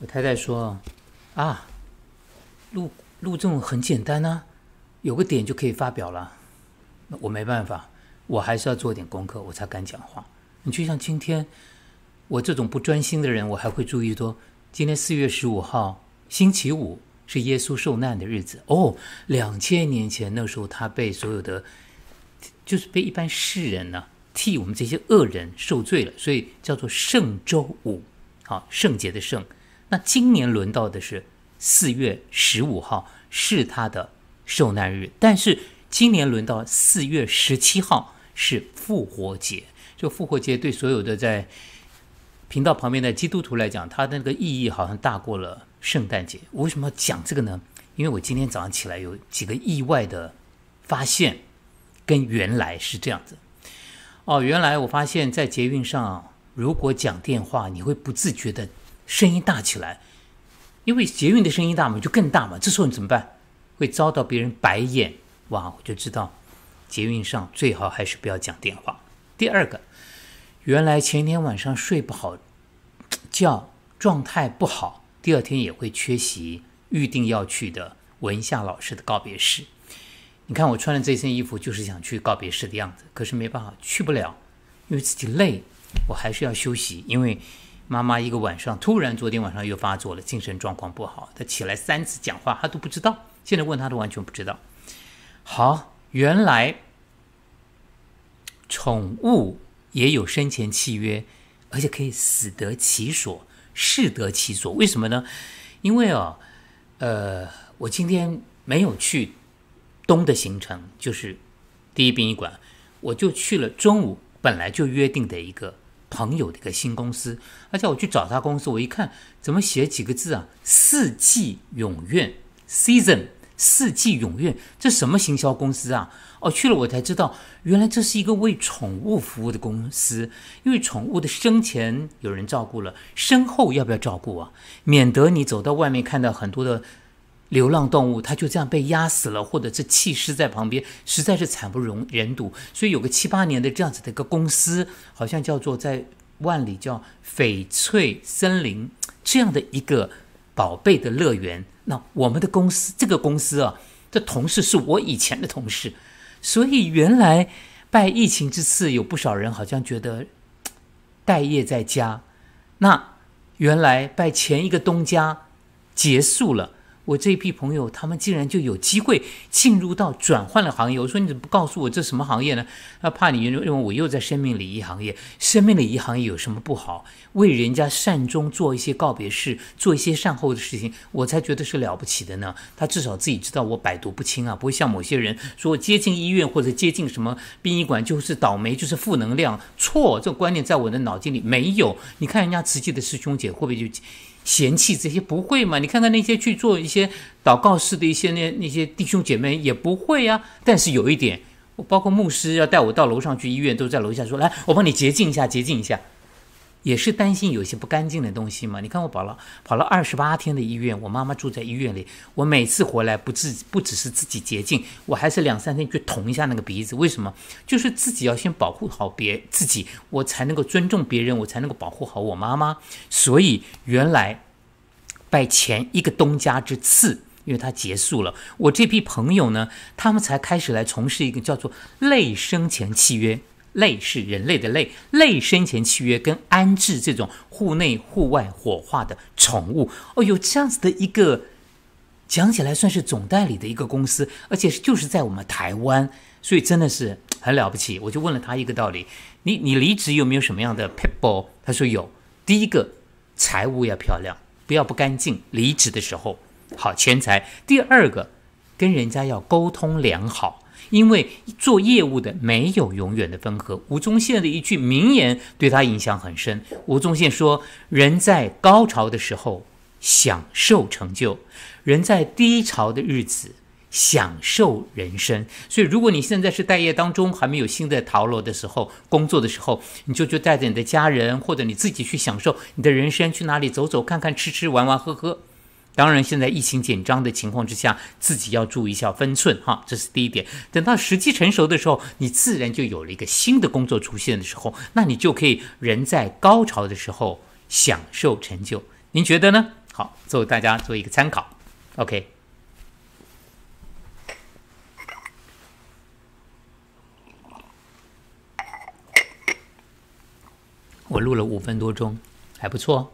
我太太说：“啊，录录这种很简单呐，有个点就可以发表了。我没办法，我还是要做点功课，我才敢讲话。你就像今天，我这种不专心的人，我还会注意说，今天四月十五号，星期五是耶稣受难的日子。哦，两千年前那时候，他被所有的就是被一般世人呢替我们这些恶人受罪了，所以叫做圣周五，好圣洁的圣。”那今年轮到的是四月十五号，是他的受难日。但是今年轮到四月十七号是复活节。就复活节对所有的在频道旁边的基督徒来讲，它的那个意义好像大过了圣诞节。我为什么要讲这个呢？因为我今天早上起来有几个意外的发现，跟原来是这样子。哦，原来我发现在捷运上如果讲电话，你会不自觉的。声音大起来，因为捷运的声音大嘛，就更大嘛。这时候你怎么办？会遭到别人白眼哇！我就知道，捷运上最好还是不要讲电话。第二个，原来前天晚上睡不好觉，状态不好，第二天也会缺席预定要去的文夏老师的告别式。你看我穿的这身衣服，就是想去告别式的样子。可是没办法，去不了，因为自己累，我还是要休息，因为。妈妈一个晚上突然，昨天晚上又发作了，精神状况不好。她起来三次讲话，她都不知道。现在问她都完全不知道。好，原来宠物也有生前契约，而且可以死得其所，适得其所。为什么呢？因为啊，呃，我今天没有去东的行程，就是第一殡仪馆，我就去了中午本来就约定的一个。朋友的一个新公司，而且我去找他公司，我一看怎么写几个字啊？四季永愿，Season，四季永愿，这什么行销公司啊？哦，去了我才知道，原来这是一个为宠物服务的公司，因为宠物的生前有人照顾了，身后要不要照顾啊？免得你走到外面看到很多的。流浪动物，它就这样被压死了，或者是弃尸在旁边，实在是惨不忍忍睹。所以有个七八年的这样子的一个公司，好像叫做在万里叫翡翠森林这样的一个宝贝的乐园。那我们的公司，这个公司啊，这同事是我以前的同事，所以原来拜疫情之赐，有不少人好像觉得待业在家。那原来拜前一个东家结束了。我这一批朋友，他们竟然就有机会进入到转换了行业。我说你怎么不告诉我这什么行业呢？他怕你认为认为我又在生命礼仪行业。生命礼仪行业有什么不好？为人家善终做一些告别事，做一些善后的事情，我才觉得是了不起的呢。他至少自己知道我百毒不侵啊，不会像某些人说接近医院或者接近什么殡仪馆就是倒霉，就是负能量。错，这个观念在我的脑筋里没有。你看人家慈济的师兄姐会不会就？嫌弃这些不会嘛？你看看那些去做一些祷告式的一些那那些弟兄姐妹也不会呀。但是有一点，包括牧师要带我到楼上去医院，都在楼下说：“来，我帮你洁净一下，洁净一下。”也是担心有些不干净的东西嘛？你看我跑了跑了二十八天的医院，我妈妈住在医院里。我每次回来不自不只是自己洁净，我还是两三天去捅一下那个鼻子。为什么？就是自己要先保护好别自己，我才能够尊重别人，我才能够保护好我妈妈。所以原来拜前一个东家之赐。因为他结束了，我这批朋友呢，他们才开始来从事一个叫做类生前契约。类是人类的类，类生前契约跟安置这种户内、户外火化的宠物，哦，有这样子的一个讲起来算是总代理的一个公司，而且就是在我们台湾，所以真的是很了不起。我就问了他一个道理：你你离职有没有什么样的 people？他说有。第一个，财务要漂亮，不要不干净；离职的时候，好钱财。第二个，跟人家要沟通良好。因为做业务的没有永远的分合。吴宗宪的一句名言对他影响很深。吴宗宪说：“人在高潮的时候享受成就，人在低潮的日子享受人生。”所以，如果你现在是待业当中，还没有新的陶落的时候，工作的时候，你就去带着你的家人或者你自己去享受你的人生，去哪里走走看看，吃吃玩玩，喝喝。当然，现在疫情紧张的情况之下，自己要注意一下分寸哈，这是第一点。等到时机成熟的时候，你自然就有了一个新的工作出现的时候，那你就可以人在高潮的时候享受成就。您觉得呢？好，作为大家做一个参考。OK，我录了五分多钟，还不错。